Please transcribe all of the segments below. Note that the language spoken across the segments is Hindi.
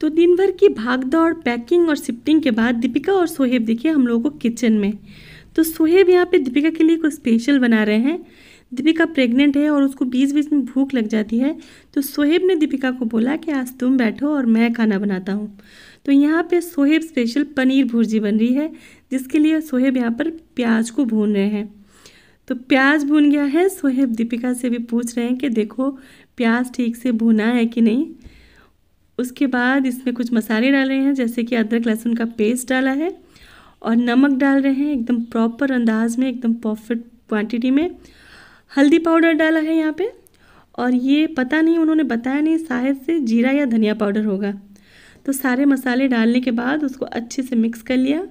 तो दिन भर की भागदौड़ पैकिंग और शिफ्टिंग के बाद दीपिका और सोहेब दिखे हम लोगों को किचन में तो सोहेब यहाँ पे दीपिका के लिए कुछ स्पेशल बना रहे हैं दीपिका प्रेग्नेंट है और उसको बीच बीच में भूख लग जाती है तो सोहेब ने दीपिका को बोला कि आज तुम बैठो और मैं खाना बनाता हूँ तो यहाँ पे सोहेब स्पेशल पनीर भुर्जी बन रही है जिसके लिए सोहेब यहाँ पर प्याज को भून रहे हैं तो प्याज भून गया है सोहेब दीपिका से भी पूछ रहे हैं कि देखो प्याज ठीक से भुना है कि नहीं उसके बाद इसमें कुछ मसाले डाल रहे हैं जैसे कि अदरक लहसुन का पेस्ट डाला है और नमक डाल रहे हैं एकदम प्रॉपर अंदाज में एकदम परफेक्ट क्वांटिटी में हल्दी पाउडर डाला है यहाँ पे और ये पता नहीं उन्होंने बताया नहीं शायद से जीरा या धनिया पाउडर होगा तो सारे मसाले डालने के बाद उसको अच्छे से मिक्स कर लिया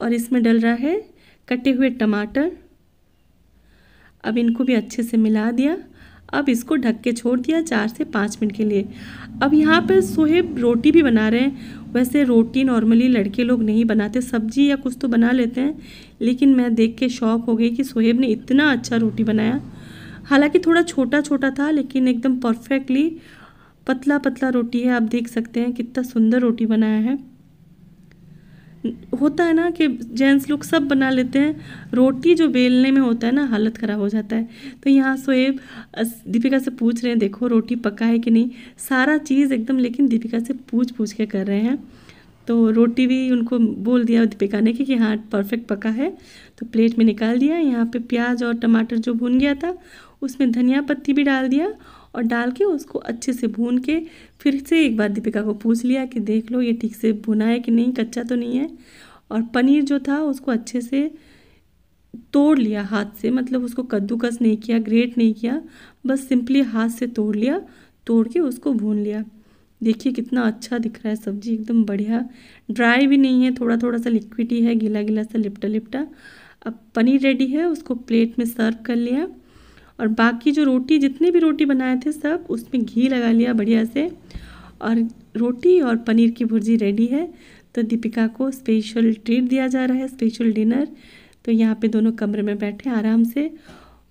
और इसमें डल रहा है कटे हुए टमाटर अब इनको भी अच्छे से मिला दिया अब इसको ढक के छोड़ दिया चार से पाँच मिनट के लिए अब यहाँ पर सोहेब रोटी भी बना रहे हैं वैसे रोटी नॉर्मली लड़के लोग नहीं बनाते सब्जी या कुछ तो बना लेते हैं लेकिन मैं देख के शौक हो गई कि सोहेब ने इतना अच्छा रोटी बनाया हालांकि थोड़ा छोटा छोटा था लेकिन एकदम परफेक्टली पतला पतला रोटी है आप देख सकते हैं कितना सुंदर रोटी बनाया है होता है ना कि जेंट्स लोग सब बना लेते हैं रोटी जो बेलने में होता है ना हालत ख़राब हो जाता है तो यहाँ सोएब दीपिका से पूछ रहे हैं देखो रोटी पका है कि नहीं सारा चीज़ एकदम लेकिन दीपिका से पूछ पूछ के कर रहे हैं तो रोटी भी उनको बोल दिया दीपिका ने कि, कि हाँ परफेक्ट पका है तो प्लेट में निकाल दिया यहाँ पे प्याज और टमाटर जो भून गया था उसमें धनिया पत्ती भी डाल दिया और डाल के उसको अच्छे से भून के फिर से एक बार दीपिका को पूछ लिया कि देख लो ये ठीक से भुना है कि नहीं कच्चा तो नहीं है और पनीर जो था उसको अच्छे से तोड़ लिया हाथ से मतलब उसको कद्दूकस नहीं किया ग्रेट नहीं किया बस सिंपली हाथ से तोड़ लिया तोड़ के उसको भून लिया देखिए कितना अच्छा दिख रहा है सब्जी एकदम बढ़िया ड्राई भी नहीं है थोड़ा थोड़ा सा लिक्विड ही है गीला गीला सा लिपटा लिपटा अब पनीर रेडी है उसको प्लेट में सर्व कर लिया और बाकी जो रोटी जितने भी रोटी बनाए थे सब उसमें घी लगा लिया बढ़िया से और रोटी और पनीर की भुर्जी रेडी है तो दीपिका को स्पेशल ट्रीट दिया जा रहा है स्पेशल डिनर तो यहाँ पे दोनों कमरे में बैठे आराम से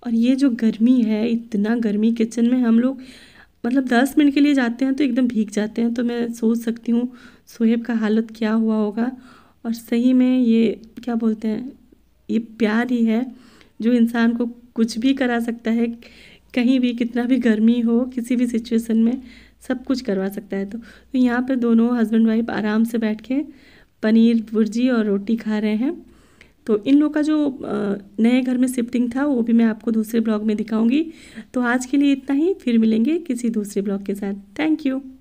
और ये जो गर्मी है इतना गर्मी किचन में हम लोग मतलब दस मिनट के लिए जाते हैं तो एकदम भीग जाते हैं तो मैं सोच सकती हूँ सोहेब का हालत क्या हुआ होगा और सही में ये क्या बोलते हैं ये प्यार ही है जो इंसान को कुछ भी करा सकता है कहीं भी कितना भी गर्मी हो किसी भी सिचुएशन में सब कुछ करवा सकता है तो, तो यहाँ पर दोनों हस्बैंड वाइफ आराम से बैठ के पनीर भुर्जी और रोटी खा रहे हैं तो इन लोग का जो नए घर में शिफ्टिंग था वो भी मैं आपको दूसरे ब्लॉग में दिखाऊंगी तो आज के लिए इतना ही फिर मिलेंगे किसी दूसरे ब्लॉग के साथ थैंक यू